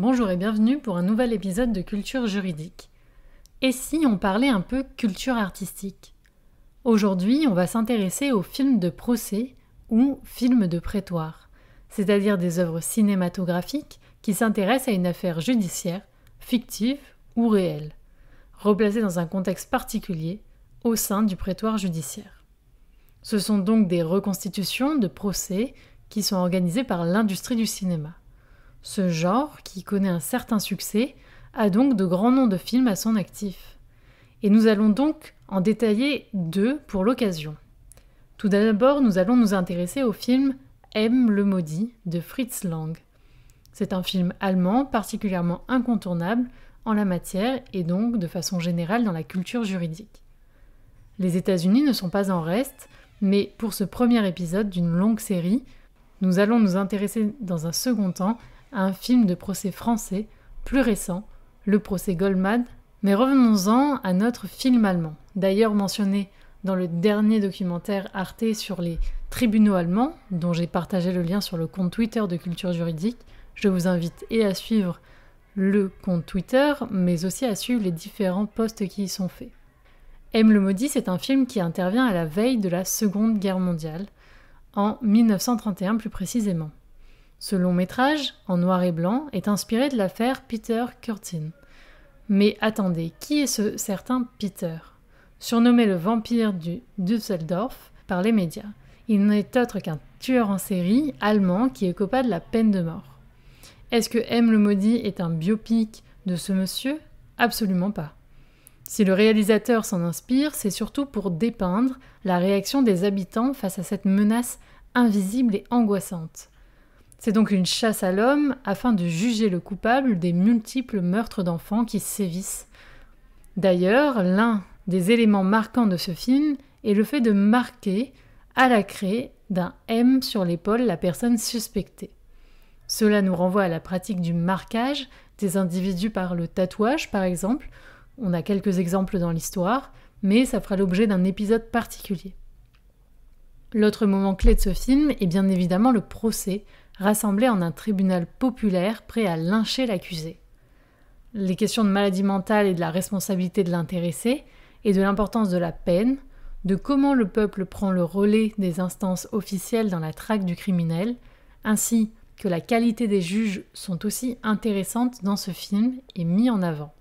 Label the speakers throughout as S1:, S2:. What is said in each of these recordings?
S1: Bonjour et bienvenue pour un nouvel épisode de Culture juridique. Et si on parlait un peu culture artistique Aujourd'hui, on va s'intéresser aux films de procès ou films de prétoire, c'est-à-dire des œuvres cinématographiques qui s'intéressent à une affaire judiciaire, fictive ou réelle, replacées dans un contexte particulier au sein du prétoire judiciaire. Ce sont donc des reconstitutions de procès qui sont organisées par l'industrie du cinéma. Ce genre, qui connaît un certain succès, a donc de grands noms de films à son actif. Et nous allons donc en détailler deux pour l'occasion. Tout d'abord, nous allons nous intéresser au film M le maudit de Fritz Lang. C'est un film allemand particulièrement incontournable en la matière et donc de façon générale dans la culture juridique. Les États-Unis ne sont pas en reste, mais pour ce premier épisode d'une longue série, nous allons nous intéresser dans un second temps un film de procès français plus récent, le procès Goldman. Mais revenons-en à notre film allemand, d'ailleurs mentionné dans le dernier documentaire Arte sur les tribunaux allemands, dont j'ai partagé le lien sur le compte Twitter de Culture Juridique. Je vous invite et à suivre le compte Twitter, mais aussi à suivre les différents posts qui y sont faits. M. le Maudit, c'est un film qui intervient à la veille de la Seconde Guerre mondiale, en 1931 plus précisément. Ce long métrage, en noir et blanc, est inspiré de l'affaire Peter Curtin. Mais attendez, qui est ce certain Peter Surnommé le vampire du Düsseldorf par les médias, il n'est autre qu'un tueur en série allemand qui écopa de la peine de mort. Est-ce que M le maudit est un biopic de ce monsieur Absolument pas. Si le réalisateur s'en inspire, c'est surtout pour dépeindre la réaction des habitants face à cette menace invisible et angoissante. C'est donc une chasse à l'homme afin de juger le coupable des multiples meurtres d'enfants qui sévissent. D'ailleurs, l'un des éléments marquants de ce film est le fait de marquer à la craie d'un M sur l'épaule la personne suspectée. Cela nous renvoie à la pratique du marquage des individus par le tatouage, par exemple. On a quelques exemples dans l'histoire, mais ça fera l'objet d'un épisode particulier. L'autre moment clé de ce film est bien évidemment le procès, rassemblé en un tribunal populaire prêt à lyncher l'accusé. Les questions de maladie mentale et de la responsabilité de l'intéressé, et de l'importance de la peine, de comment le peuple prend le relais des instances officielles dans la traque du criminel, ainsi que la qualité des juges sont aussi intéressantes dans ce film et mis en avant,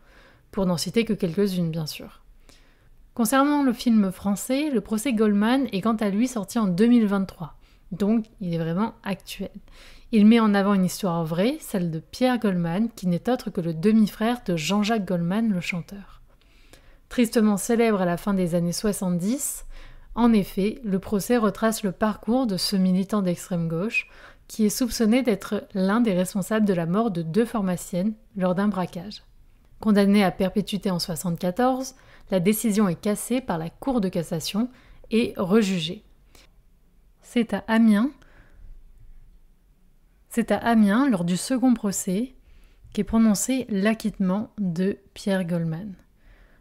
S1: pour n'en citer que quelques-unes bien sûr. Concernant le film français, le procès Goldman est quant à lui sorti en 2023, donc il est vraiment actuel. Il met en avant une histoire vraie, celle de Pierre Goldman, qui n'est autre que le demi-frère de Jean-Jacques Goldman, le chanteur. Tristement célèbre à la fin des années 70, en effet, le procès retrace le parcours de ce militant d'extrême gauche, qui est soupçonné d'être l'un des responsables de la mort de deux pharmaciennes lors d'un braquage. Condamné à perpétuité en 1974, la décision est cassée par la Cour de cassation et rejugée. C'est à Amiens, c'est à Amiens, lors du second procès, qu'est prononcé l'acquittement de Pierre Goldman.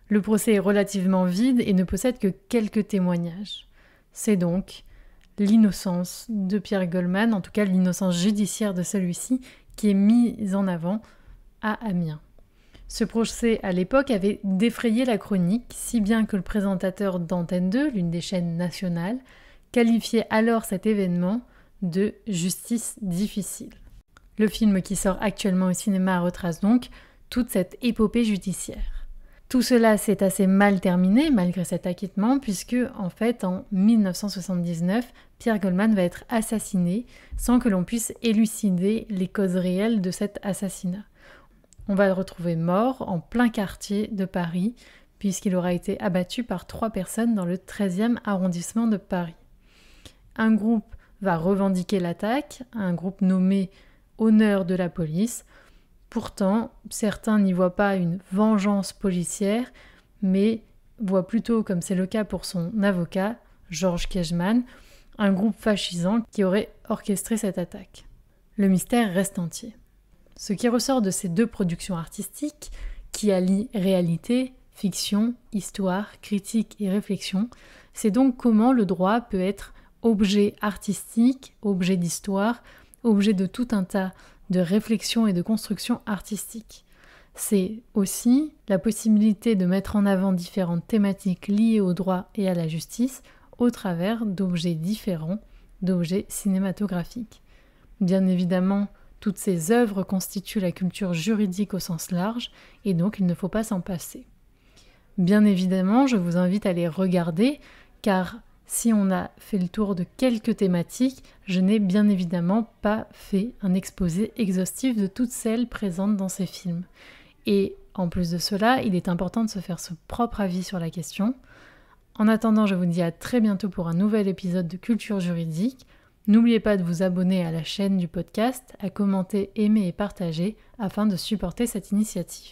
S1: Le procès est relativement vide et ne possède que quelques témoignages. C'est donc l'innocence de Pierre Goldman, en tout cas l'innocence judiciaire de celui-ci, qui est mise en avant à Amiens. Ce procès à l'époque avait défrayé la chronique, si bien que le présentateur d'Antenne 2, l'une des chaînes nationales, qualifiait alors cet événement de justice difficile. Le film qui sort actuellement au cinéma retrace donc toute cette épopée judiciaire. Tout cela s'est assez mal terminé malgré cet acquittement puisque en fait en 1979, Pierre Goldman va être assassiné sans que l'on puisse élucider les causes réelles de cet assassinat. On va le retrouver mort en plein quartier de Paris, puisqu'il aura été abattu par trois personnes dans le 13e arrondissement de Paris. Un groupe va revendiquer l'attaque, un groupe nommé Honneur de la police. Pourtant, certains n'y voient pas une vengeance policière, mais voient plutôt, comme c'est le cas pour son avocat, Georges Kejman, un groupe fascisant qui aurait orchestré cette attaque. Le mystère reste entier. Ce qui ressort de ces deux productions artistiques, qui allient réalité, fiction, histoire, critique et réflexion, c'est donc comment le droit peut être objet artistique, objet d'histoire, objet de tout un tas de réflexions et de constructions artistiques. C'est aussi la possibilité de mettre en avant différentes thématiques liées au droit et à la justice au travers d'objets différents, d'objets cinématographiques. Bien évidemment, toutes ces œuvres constituent la culture juridique au sens large, et donc il ne faut pas s'en passer. Bien évidemment, je vous invite à les regarder, car si on a fait le tour de quelques thématiques, je n'ai bien évidemment pas fait un exposé exhaustif de toutes celles présentes dans ces films. Et en plus de cela, il est important de se faire son propre avis sur la question. En attendant, je vous dis à très bientôt pour un nouvel épisode de Culture juridique. N'oubliez pas de vous abonner à la chaîne du podcast, à commenter, aimer et partager afin de supporter cette initiative.